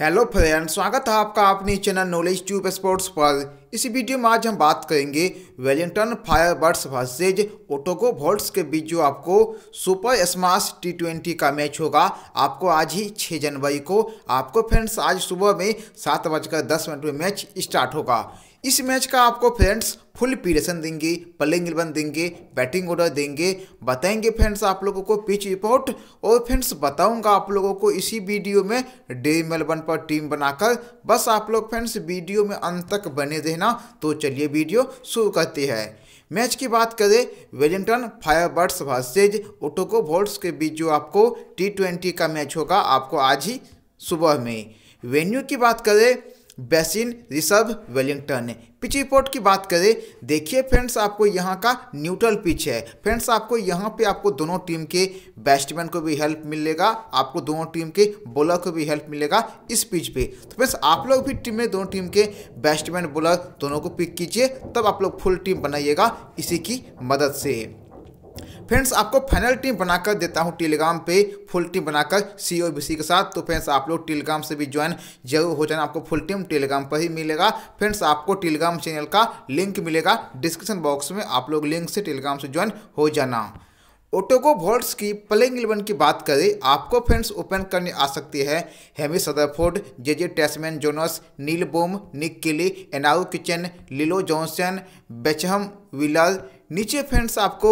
hello friend स्वागत है आपका अपने चैनल नॉलेज ट्यूब स्पोर्ट्स पर इसी वीडियो में आज हम बात करेंगे Wellington Firebirds versus Otago Volts के बीच जो आपको सुपर स्मार्स टी ट्वेंटी का मैच होगा आपको आज ही 6 जनवरी को आपको फ्रेंड्स आज सुबह में सात बजकर दस मिनट में मैच स्टार्ट होगा इस मैच का आपको फ्रेंड्स फुल पीरेशन देंगे प्लेइंग इलेवन देंगे बैटिंग ऑर्डर देंगे बताएंगे फ्रेंड्स आप लोगों को पिच रिपोर्ट और फ्रेंड्स बताऊंगा आप लोगों को इसी वीडियो में डे मेलबर्न पर टीम बनाकर बस आप लोग फ्रेंड्स वीडियो में अंत तक बने रहना देखना तो चलिए वीडियो शुरू करते हैं मैच की बात करें Wellington Firebirds versus Otago Volts के बीच जो आपको टी ट्वेंटी का मैच होगा आपको आज ही सुबह में वेन्यू की बात करें Basin Reserve Wellington pitch report की बात करें देखिए फ्रेंड्स आपको यहाँ का न्यूट्रल पिच है फ्रेंड्स आपको यहाँ पे आपको दोनों टीम के बैट्समैन को भी हेल्प मिलेगा आपको दोनों टीम के बॉलर को भी हेल्प मिलेगा इस पिच पे तो फ्रेंड्स आप लोग भी टीम में दोनों टीम के बैट्समैन बॉलर दोनों को पिक कीजिए तब आप लोग फुल टीम बनाइएगा इसी की मदद से फ्रेंड्स आपको फाइनल टीम बनाकर देता हूँ टेलीग्राम पे फुल टीम बनाकर सी ओ बी सी के साथ तो फ्रेंड्स आप लोग टेलीग्राम से भी ज्वाइन जरूर हो जाना आपको फुल टीम टेलीग्राम पर ही मिलेगा फ्रेंड्स आपको टेलीग्राम चैनल का लिंक मिलेगा डिस्क्रिप्शन बॉक्स में आप लोग लिंक से टेलीग्राम से ज्वाइन हो जाना ओटोगो वोल्ट्स की प्लेइंग इलेवन की बात करें आपको फ्रेंड्स ओपन करने आ सकती है Hamish Rutherford J J Tasman Jonas Neil Broom Nick Kelly Anaru Kitchen Llew Johnson Beecham Weller नीचे फ्रेंड्स आपको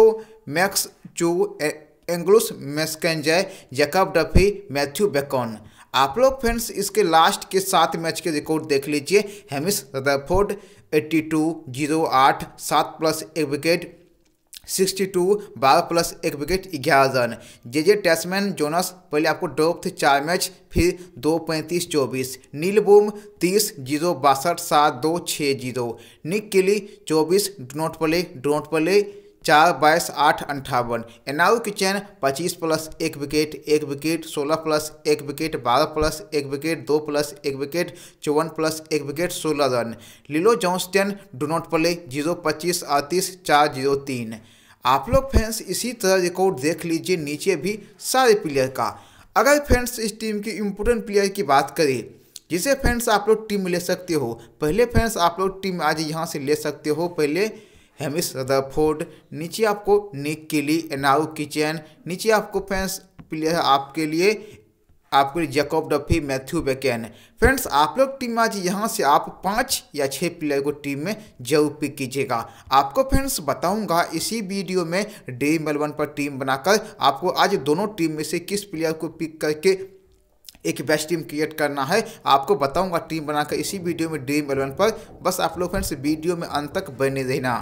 Max Chu Angus McKenzie Jacob Duffy Matthew Bacon आप लोग फ्रेंड्स इसके लास्ट के सात मैच के रिकॉर्ड देख लीजिए हेमिस रदरफोर्ड 82 जीरो आठ सात प्लस एक विकेट 62 बारह प्लस एक विकेट ग्यारह रन जे जे टेस्टमैन जोनस पहले आपको ड्रॉप थे चार मैच फिर दो पैंतीस चौबीस नील बूम तीस जीरो बासठ सात दो छः जीरो निक किली चौबीस डोनोट प्ले डोनोट प्ले चार बाईस आठ अंठावन एनाउ की चैन पच्चीस प्लस एक विकेट एक विकेट सोलह प्लस एक विकेट बारह प्लस एक विकेट दो प्लस एक विकेट चौवन प्लस एक विकेट सोलह run Llew Johnston do not play zero पच्चीस अड़तीस चार जीरो तीन आप लोग फैंस इसी तरह रिकॉर्ड देख लीजिए नीचे भी सारे प्लेयर का अगर फैंस इस टीम के इम्पोर्टेंट प्लेयर की बात करें जिसे फैंस आप लोग टीम ले सकते हो पहले फैंस आप लोग टीम आज यहाँ से ले सकते हो पहले हेमिस रदरफोर्ड नीचे आपको निक के लिए एनाउ किचन नीचे आपको फैंस प्लेयर आपके लिए आपके लिए Jacob Duffy Matthew Bacon friends आप लोग टीम आज यहाँ से आप पाँच या छः प्लेयर को टीम में जरूर पिक कीजिएगा आपको फ्रेंड्स बताऊंगा इसी वीडियो में डी मेलबन पर टीम बनाकर आपको आज दोनों टीम में से किस प्लेयर को पिक करके एक बेस्ट टीम क्रिएट करना है आपको बताऊंगा टीम बनाकर इसी वीडियो में ड्रीम इलेवन पर बस आप लोग फ्रेंड्स वीडियो में अंत तक बने रहना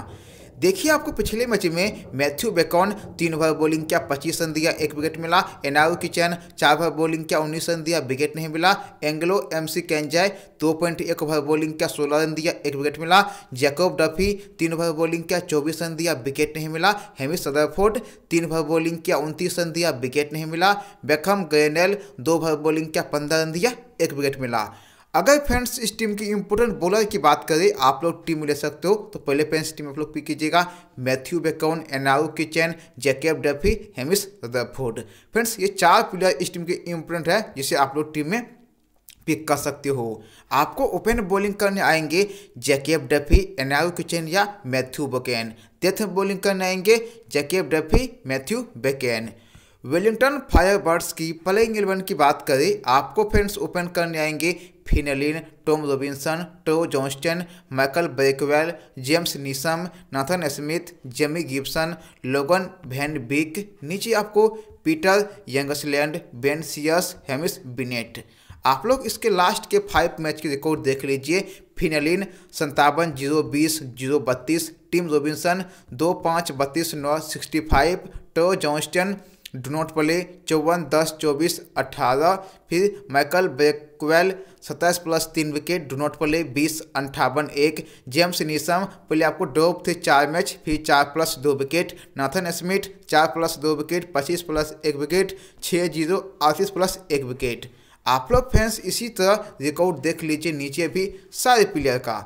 देखिए आपको पिछले मैच में मैथ्यू बेकॉन तीन ओवर बॉलिंग किया पच्चीस रन दिया एक विकेट मिला एनाउ किचन चार ओवर बॉलिंग किया उन्नीस रन दिया विकेट नहीं मिला एंग्लो एम सी कैंजाय दो पॉइंट एक ओवर बॉलिंग किया सोलह रन दिया एक विकेट मिला जैकोब डफी तीन ओवर बॉलिंग किया चौबीस रन दिया विकेट नहीं मिला हेमी सदरफोर्ड तीन ओवर बॉलिंग किया उनतीस रन दिया विकेट नहीं मिला बेकम गैनल दो ओवर बॉलिंग किया पंद्रह रन दिया एक विकेट मिला अगर फ्रेंड्स इस टीम की इंपोर्टेंट बॉलर की बात करें आप लोग टीम ले सकते हो तो पहले फ्रेंड्स टीम आप लोग पिक कीजिएगा Matthew Bacon Anaru Kitchen Jacob Duffy Hamish Rutherford friends ये चार प्लेयर इस टीम के इंपोर्टेंट है जिसे आप लोग टीम में पिक कर सकते हो आपको ओपन बॉलिंग करने आएंगे जैकेब डफी एनारू किचेन या मैथ्यू बकेन डेथ बॉलिंग करने आएंगे Jacob Duffy Matthew Bacon Wellington Firebirds की प्लेइंग इलेवन की बात करें आपको फ्रेंड्स ओपन करने आएंगे Finn Allen Tom Robinson Troy Johnson Michael Bracewell James Neesham Nathan Smith Jamie Gibson Logan van Beek नीचे आपको Peter Younghusband Ben Sears Hamish Bennett आप लोग इसके लास्ट के फाइव मैच के रिकॉर्ड देख लीजिए फिनेलिन संतावन जीरो बीस जीरो बत्तीस टीम रोबिन्सन दो पाँच बत्तीस नौ sixty five Troy Johnson do not play चौवन दस चौबीस अट्ठारह फिर माइकल बेकवेल सत्ताईस प्लस तीन विकेट डोनोट प्ले बीस अंठावन एक जेम्स नीसम पहले आपको डोप थे चार मैच फिर चार प्लस दो विकेट नाथन स्मिथ चार प्लस दो विकेट पच्चीस प्लस एक विकेट छः जीरो अड़तीस प्लस एक विकेट आप लोग फैंस इसी तरह रिकॉर्ड देख लीजिए नीचे भी सारे प्लेयर का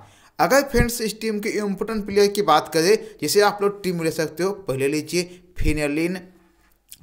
अगर फ्रेंड्स इस टीम के इम्पोर्टेंट प्लेयर की बात करें जिसे आप लोग टीम ले सकते हो पहले लीजिए Finn Allen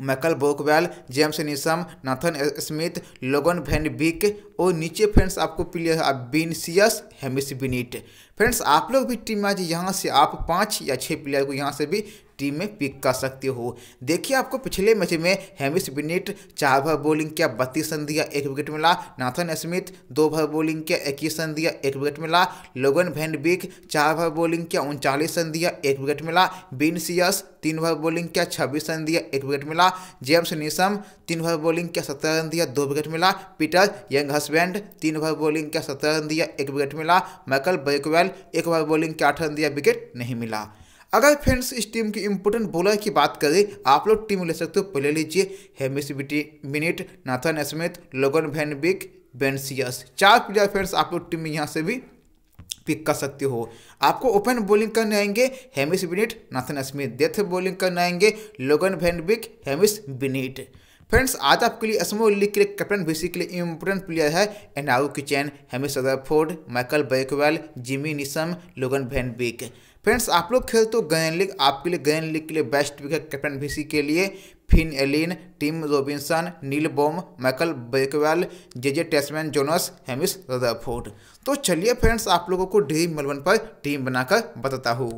Michael Bracewell James Neesham Nathan Smith Logan van Beek और नीचे फ्रेंड्स आपको प्लेयर है बिनसियस हेमिस बिनिट फ्रेंड्स आप लोग भी टीम आज यहाँ से आप पाँच या छः प्लेयर को यहाँ से भी टीम में पिक कर सकते हो देखिए आपको पिछले मैच में हेमिस बिनेट चार भर बॉलिंग किया बत्तीस रन दिया एक विकेट मिला नाथन स्मिथ दो भर बॉलिंग किया इक्कीस रन दिया एक विकेट मिला लोगन भैंडबिक चार भर बॉलिंग किया उनचालीस रन दिया एक विकेट मिला बिन सियस तीन भर बॉलिंग किया छब्बीस रन दिया एक विकेट मिला जेम्स निशम तीन ओवर बॉलिंग किया सत्रह रन दिया दो विकेट मिला पीटर यंग हस्बैंड तीन ओवर बॉलिंग किया सत्रह रन दिया एक विकेट मिला माइकल बैकवेल एक ओवर बॉलिंग किया आठ रन दिया विकेट नहीं मिला अगर फ्रेंड्स इस टीम की इंपोर्टेंट बॉलर की बात करें आप लोग टीम ले सकते हो पहले लीजिए हेमिस मिनिट Nathan Smith Logan van Beek बेंसियस चार प्लेयर फ्रेंड्स आप लोग टीम यहाँ से भी पिक कर सकते हो आपको ओपन बॉलिंग करने आएंगे Hamish Bennett Nathan Smith death bowling करने आएंगे लोगन भैनबिक हेमिस बिनिट फ्रेंड्स आज आपके लिए असमो लीग के लिए कैप्टन बेसिकली इम्पोर्टेंट प्लेयर है Anaru Kitchen Hamish Rutherford Michael Bracewell Jimmy Neesham Logan van Beek friends आप लोग खेल तो गयन लीग आपके लिए गयन लीग के लिए बेस्ट विक है कैप्टन बीसी के लिए Finn Allen Tim Robinson Neil Broom Michael Bracewell जेजे टेस्मैन जोनस हेमिस रदरफोर्ड तो चलिए फ्रेंड्स आप लोगों को ड्रीम मेलबर्न पर टीम बनाकर बताता हूँ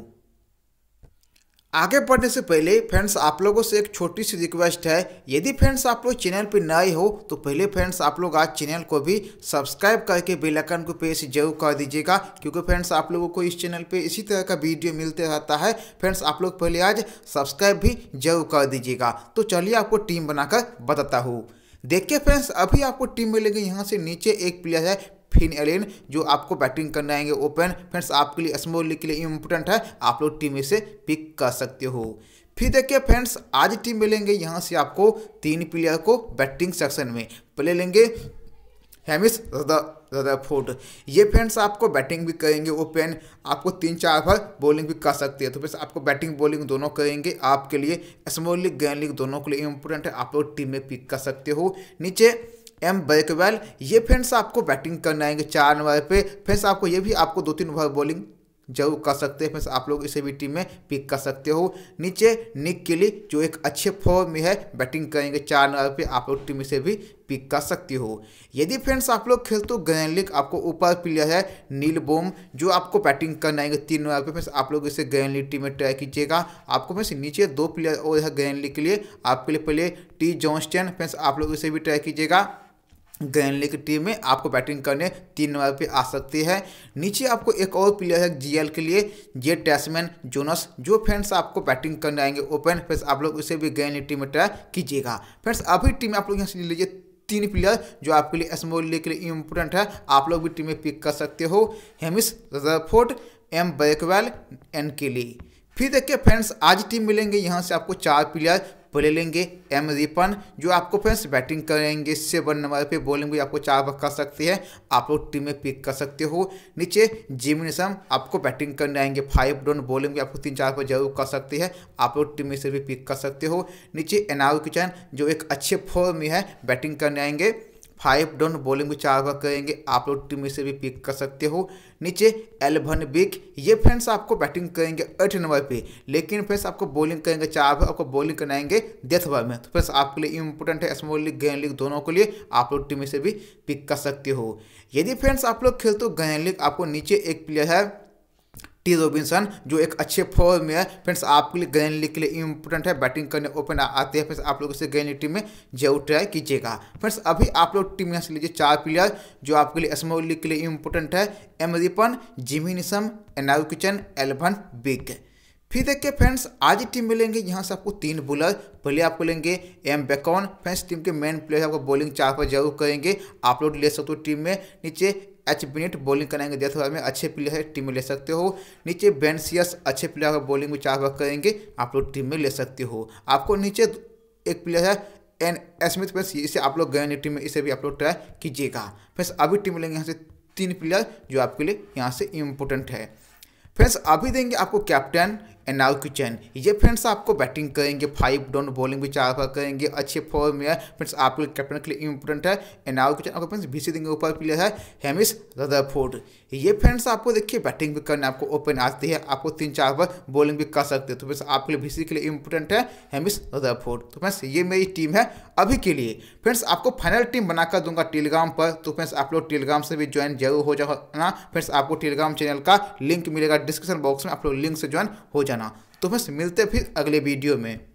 आगे बढ़ने से पहले फ्रेंड्स आप लोगों से एक छोटी सी रिक्वेस्ट है यदि फ्रेंड्स आप लोग चैनल पर नए हो तो पहले फ्रेंड्स आप लोग आज चैनल को भी सब्सक्राइब करके बेल आइकन को प्रेस जरूर कर दीजिएगा क्योंकि फ्रेंड्स आप लोगों को इस चैनल पे इसी तरह का वीडियो मिलते रहता है फ्रेंड्स आप लोग पहले आज सब्सक्राइब भी जरूर कर दीजिएगा तो चलिए आपको टीम बनाकर बताता हूँ देखिए फ्रेंड्स अभी आपको टीम मिलेगी यहाँ से नीचे एक प्लेयर है फिन एलिन जो आपको बैटिंग करने आएंगे ओपन फ्रेंड्स आपके लिए स्मॉल लीग के लिए इम्पोर्टेंट है आप लोग टीम इसे पिक कर सकते हो फिर देखिए फ्रेंड्स आज टीम मिलेंगे यहाँ से आपको तीन प्लेयर को बैटिंग सेक्शन में प्ले लेंगे हेमिस फोर्ट ये फ्रेंड्स आपको बैटिंग भी करेंगे ओपन आपको तीन चार बार बॉलिंग भी कर सकते हैं तो फ्रेंड्स आपको बैटिंग बॉलिंग दोनों करेंगे आपके लिए स्मॉल लीग ग्रैंड लीग दोनों के लिए इम्पोर्टेंट है आप लोग टीम में पिक कर सकते हो नीचे एम बैकवेल ये फ्रेंड्स आपको बैटिंग करने आएंगे चार नंबर पे फ्रेंड्स आपको ये भी आपको दो तीन ओवर बॉलिंग जरूर कर सकते हैं फ्रेंड्स आप लोग इसे भी टीम में पिक कर सकते हो नीचे निक किली जो एक अच्छे फॉर्म में है बैटिंग करेंगे चार नंबर पे आप लोग टीम इसे भी पिक कर सकते हो यदि फ्रेंड्स आप लोग खेलते हो ग्रैन लीग आपको ऊपर प्लेयर है नील बोम जो आपको बैटिंग करना आएंगे तीन नंबर पे फ्रेंड्स आप लोग इसे ग्रैन लीग टीम में ट्राई कीजिएगा आपको फ्रेंड्स नीचे दो प्लेयर और है ग्रैन लीग के लिए आपके लिए पहले टी जॉन्स्टन फ्रेंड्स आप लोग इसे भी ट्राई कीजिएगा ग्रैंडली की टीम में आपको बैटिंग करने तीन नंबर पे आ सकती है नीचे आपको एक और प्लेयर है जीएल के लिए जे टैसमैन जोनस जो फ्रेंड्स आपको बैटिंग करने आएंगे ओपन फ्रेंड्स आप लोग उसे भी लीग टीम में ट्राई कीजिएगा फ्रेंड्स अभी टीम में आप लोग यहाँ से ले लीजिए तीन प्लेयर जो आपके लिए स्मॉल लीग के लिए इम्पोर्टेंट है आप लोग भी टीम में पिक कर सकते हो हेमिस रजरफोर्ड एम बैकवेल एन लिए फिर देखिए फ्रेंड्स आज टीम मिलेंगे यहाँ से आपको चार प्लेयर ले लेंगे एम रिपन जो आपको फ्रेंड्स बैटिंग करेंगे सेवन नंबर पे बॉलिंग भी आपको चार बार कर सकते हैं आप लोग टीम में पिक कर सकते हो नीचे निशम आपको बैटिंग करने आएंगे फाइव डोन बॉलिंग भी आपको तीन चार पर जरूर कर सकते हैं आप लोग टीम में से भी पिक कर सकते हो नीचे एनआर किचन जो एक अच्छे फॉर्म में है बैटिंग करने आएंगे फाइव डाउन बॉलिंग भी चार ओवर करेंगे आप लोग टीम में से भी पिक कर सकते हो नीचे एलेवन बिक ये फ्रेंड्स आपको बैटिंग करेंगे एट नंबर पे लेकिन फ्रेंड्स आपको बॉलिंग करेंगे चार ओवर आपको बॉलिंग कराएंगे डेथ ओवर में तो फ्रेंड्स आपके लिए इंपॉर्टेंट है स्मॉल लीग गैन लीग दोनों के लिए आप लोग टीम में से भी पिक कर सकते हो यदि फ्रेंड्स आप लोग खेलते हो गैन लीग आपको नीचे एक प्लेयर है टी रोबिनसन जो एक अच्छे फॉर्म में है फ्रेंड्स आपके लिए ग्रैंड लीग के लिए इंपॉर्टेंट है बैटिंग करने ओपन आते हैं फ्रेंड्स आप लोग इसे ग्रैंड लीग टीम में जरूर ट्राई कीजिएगा फ्रेंड्स अभी आप लोग टीम यहाँ से लीजिए चार प्लेयर जो आपके लिए स्मॉल लीग के लिए इंपॉर्टेंट है M Rippon Jimmy Neesham Anaru Kitchen बिग फिर देखिए फ्रेंड्स आज ही टीम मिलेंगे यहाँ से आपको तीन बुलर पहले आपको लेंगे एम बेकॉन फ्रेंड्स टीम के मेन प्लेयर आपको बॉलिंग चार पर जरूर करेंगे आप लोग ले सकते हो टीम में नीचे एच बिनेट बॉलिंग कराएंगे देश में अच्छे प्लेयर है टीम में ले सकते हो नीचे बेनसियस अच्छे प्लेयर बॉलिंग में चार पर करेंगे आप लोग टीम में ले सकते हो आपको नीचे एक प्लेयर है एन स्मिथ फ्रेंस इसे आप लोग गए टीम में इसे भी आप लोग ट्राई कीजिएगा फ्रेंड्स अभी टीम मिलेंगे यहाँ से तीन प्लेयर जो आपके लिए यहाँ से इम्पोर्टेंट है फ्रेंड्स अभी देंगे आपको कैप्टन एंड नाउ किचन ये फ्रेंड्स आपको बैटिंग करेंगे फाइव डाउन बॉलिंग भी चार बार करेंगे अच्छे फॉर्म में है फ्रेंड्स आपके कैप्टन के लिए इंपॉर्टेंट है एंड नाउ किचन आपको फ्रेंड्स बीसी देंगे ऊपर प्लेयर है हेमिस रदरफोर्ड ये फ्रेंड्स आपको देखिए बैटिंग भी करने आपको ओपन आती है आपको तीन चार बार बॉलिंग भी कर सकते हैं तो बस आपके लिए बीसी के लिए इंपॉर्टेंट है हेमिस रदरफोर्ड तो फ्रेंड्स ये मेरी टीम है अभी के लिए फ्रेंड्स आपको फाइनल टीम बनाकर दूंगा टेलीग्राम पर तो फ्रेंड्स आप लोग टेलीग्राम से भी ज्वाइन जरूर हो जाना फ्रेंड्स आपको टेलीग्राम चैनल का लिंक मिलेगा डिस्क्रिप्शन बॉक्स में आप लोग लिंक से ज्वाइन हो जाना तो फ्रेंड्स मिलते फिर अगले वीडियो में